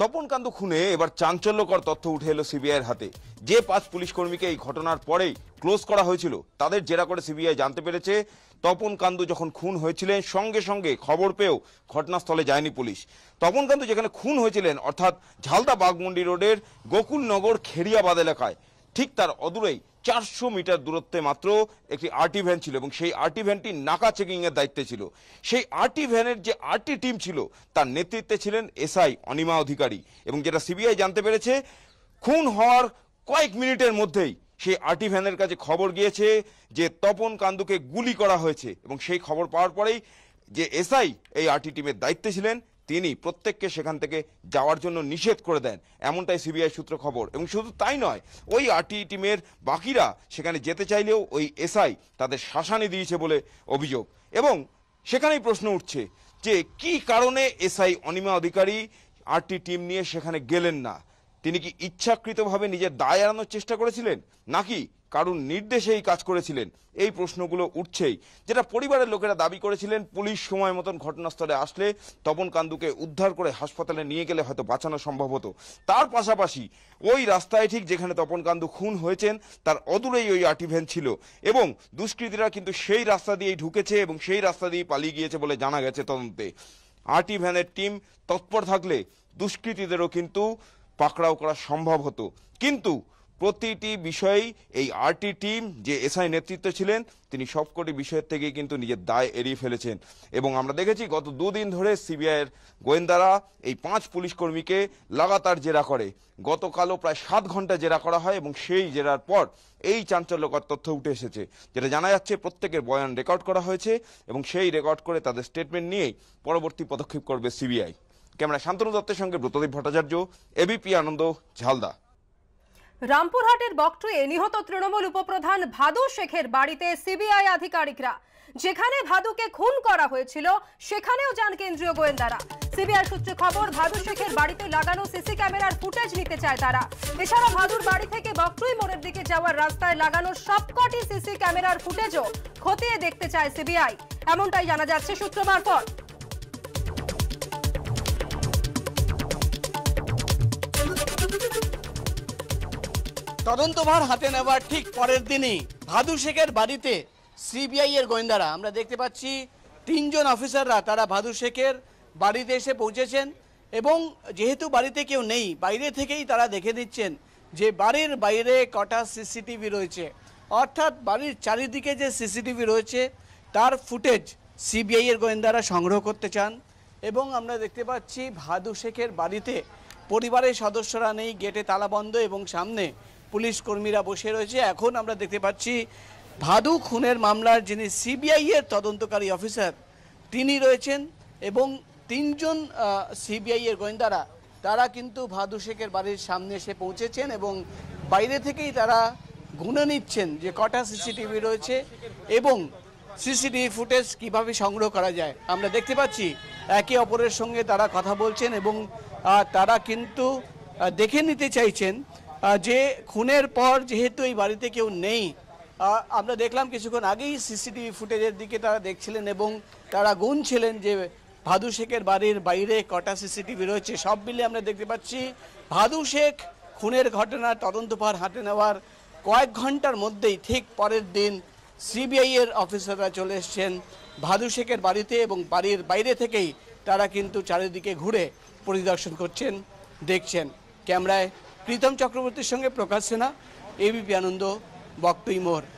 তপনকান্ত খুনে এবার চাঞ্চল্যকর তথ্য উঠে এলো সিবিআইয়ের হাতে যে পাঁচ পুলিশ কর্মীকে এই ঘটনার পরেই ক্লোজ করা হয়েছিল তাদের জেরা করে সিবিআই জানতে পেরেছে তপন কান্দু যখন খুন হয়েছিলেন সঙ্গে সঙ্গে খবর পেয়েও ঘটনাস্থলে যায়নি পুলিশ তপন কান্দু যেখানে খুন হয়েছিলেন অর্থাৎ ঝালদা বাগমুন্ডি রোডের গোকুলনগর খেরিয়াবাদ এলাকায় ঠিক তার অদূরেই চারশো মিটার দূরত্বে মাত্র একটি আরটি ভ্যান ছিল এবং সেই আরটি ভ্যানটি নাকা চেকিংয়ের দায়িত্বে ছিল সেই আরটি ভ্যানের যে আরটি টিম ছিল তার নেতৃত্বে ছিলেন এসআই অনিমা অধিকারী এবং যেটা সিবিআই জানতে পেরেছে খুন হওয়ার কয়েক মিনিটের মধ্যেই সেই আরটি ভ্যানের কাছে খবর গিয়েছে যে তপন কান্দুকে গুলি করা হয়েছে এবং সেই খবর পাওয়ার পরেই যে এসআই এই আরটি টিমের দায়িত্বে ছিলেন তিনি প্রত্যেককে সেখান থেকে যাওয়ার জন্য নিষেধ করে দেন এমনটাই সিবিআই সূত্র খবর এবং শুধু তাই নয় ওই আরটিই টিমের বাকিরা সেখানে যেতে চাইলেও ওই এসআই তাদের শাসানি দিয়েছে বলে অভিযোগ এবং সেখানেই প্রশ্ন উঠছে যে কি কারণে SI Anima Adhikari RT team নিয়ে সেখানে গেলেন না তিনি কি ইচ্ছাকৃতভাবে নিজের দায় এড়ানোর চেষ্টা করেছিলেন নাকি কারুর নির্দেশেই কাজ করেছিলেন এই প্রশ্নগুলো উঠছেই যেটা পরিবারের লোকেরা দাবি করেছিলেন পুলিশ সময় মতন ঘটনাস্থলে আসলে তপন কান্দুকে উদ্ধার করে হাসপাতালে নিয়ে গেলে হয়তো বাঁচানো সম্ভব হতো তার পাশাপাশি ওই রাস্তায় ঠিক যেখানে তপন কান্দু খুন হয়েছেন তার অদূরেই ওই আর্টিভ্যান ছিল এবং দুষ্কৃতীরা কিন্তু সেই রাস্তা দিয়েই ঢুকেছে এবং সেই রাস্তা দিয়ে পালিয়ে গিয়েছে বলে জানা গেছে তদন্তে আর্টি ভ্যানের টিম তৎপর থাকলে দুষ্কৃতীদেরও কিন্তু পাকড়াও করা সম্ভব হতো কিন্তু প্রতিটি বিষয়েই এই আরটি টিম যে এসআই নেতৃত্ব ছিলেন তিনি সবকটি বিষয়ের থেকে কিন্তু নিজের দায় এড়িয়ে ফেলেছেন এবং আমরা দেখেছি গত দুদিন ধরে সিবিআইয়ের গোয়েন্দারা এই পাঁচ পুলিশ কর্মীকে লাগাতার জেরা করে গতকালও প্রায় সাত ঘন্টা জেরা করা হয় এবং সেই জেরার পর এই চাঞ্চল্যকর তথ্য উঠে এসেছে যেটা জানা যাচ্ছে প্রত্যেকের বয়ান রেকর্ড করা হয়েছে এবং সেই রেকর্ড করে তাদের স্টেটমেন্ট নিয়েই পরবর্তী পদক্ষেপ করবে সিবিআই ক্যামেরা শান্তনু দত্তের সঙ্গে ব্রতদীপ ভট্টাচার্য এবিপি আনন্দ ঝালদা রামপুরহাটের বকটুয়ে নিহত তৃণমূল উপপ্রধান ভাদু শেখের বাড়িতে সিবিআই আধিকারিকরা যেখানে ভাদুকে খুন করা হয়েছিল সেখানেও যান কেন্দ্রীয় গোয়েন্দারা সিবিআই সূত্রে খবর ভাদু শেখের বাড়িতে লাগানো সিসি ক্যামেরার ফুটেজ নিতে চায় তারা এছাড়া ভাদুর বাড়ি থেকে বকটুই মোড়ের দিকে যাওয়ার রাস্তায় লাগানো সবকটি সিসি ক্যামেরার ফুটেজও খতিয়ে দেখতে চায় সিবিআই এমনটাই জানা যাচ্ছে সূত্র পর তদন্তভার হাতে নেওয়ার ঠিক পরের দিনই ভাদু শেখের বাড়িতে সিবিআই এর গোয়েন্দারা আমরা দেখতে পাচ্ছি তিনজন অফিসাররা তারা ভাদু শেখের বাড়িতে এসে পৌঁছেছেন এবং যেহেতু বাড়িতে কেউ নেই বাইরে থেকেই তারা দেখে দিচ্ছেন যে বাড়ির বাইরে কটা সিসিটিভি রয়েছে অর্থাৎ বাড়ির চারিদিকে যে সিসিটিভি রয়েছে তার ফুটেজ সিবিআইয়ের গোয়েন্দারা সংগ্রহ করতে চান এবং আমরা দেখতে পাচ্ছি ভাদু শেখের বাড়িতে পরিবারের সদস্যরা নেই গেটে তালাবন্ধ এবং সামনে পুলিশ কর্মীরা বসে রয়েছে এখন আমরা দেখতে পাচ্ছি ভাদু খুনের মামলার যিনি সিবিআই এর তদন্তকারী অফিসার তিনি রয়েছেন এবং তিনজন সিবিআই এর গোয়েন্দারা তারা কিন্তু ভাদু শেখের বাড়ির সামনে এসে পৌঁছেছেন এবং বাইরে থেকেই তারা গুনে নিচ্ছেন যে কটা সিসিটিভি রয়েছে এবং সিসিটিভি ফুটেজ কিভাবে সংগ্রহ করা যায় আমরা দেখতে পাচ্ছি একে অপরের সঙ্গে তারা কথা বলছেন এবং তারা কিন্তু দেখে নিতে চাইছেন যে খুনের পর যেহেতু এই বাড়িতে কেউ নেই আমরা দেখলাম কিছুক্ষণ আগেই সিসিটিভি ফুটেজের দিকে তারা দেখছিলেন এবং তারা গুনছিলেন যে ভাদু শেখের বাড়ির বাইরে কটা সিসিটিভি রয়েছে সব মিলে আমরা দেখতে পাচ্ছি ভাদু শেখ খুনের ঘটনার তদন্তভার হাতে নেওয়ার কয়েক ঘন্টার মধ্যেই ঠিক পরের দিন সিবিআইয়ের অফিসাররা চলে এসছেন ভাদু শেখের বাড়িতে এবং বাড়ির বাইরে থেকেই তারা কিন্তু চারিদিকে ঘুরে পরিদর্শন করছেন দেখছেন ক্যামেরায় প্রীতম চক্রবর্তীর সঙ্গে প্রকাশ সেনা এবিপি আনন্দ বক্তই মোড়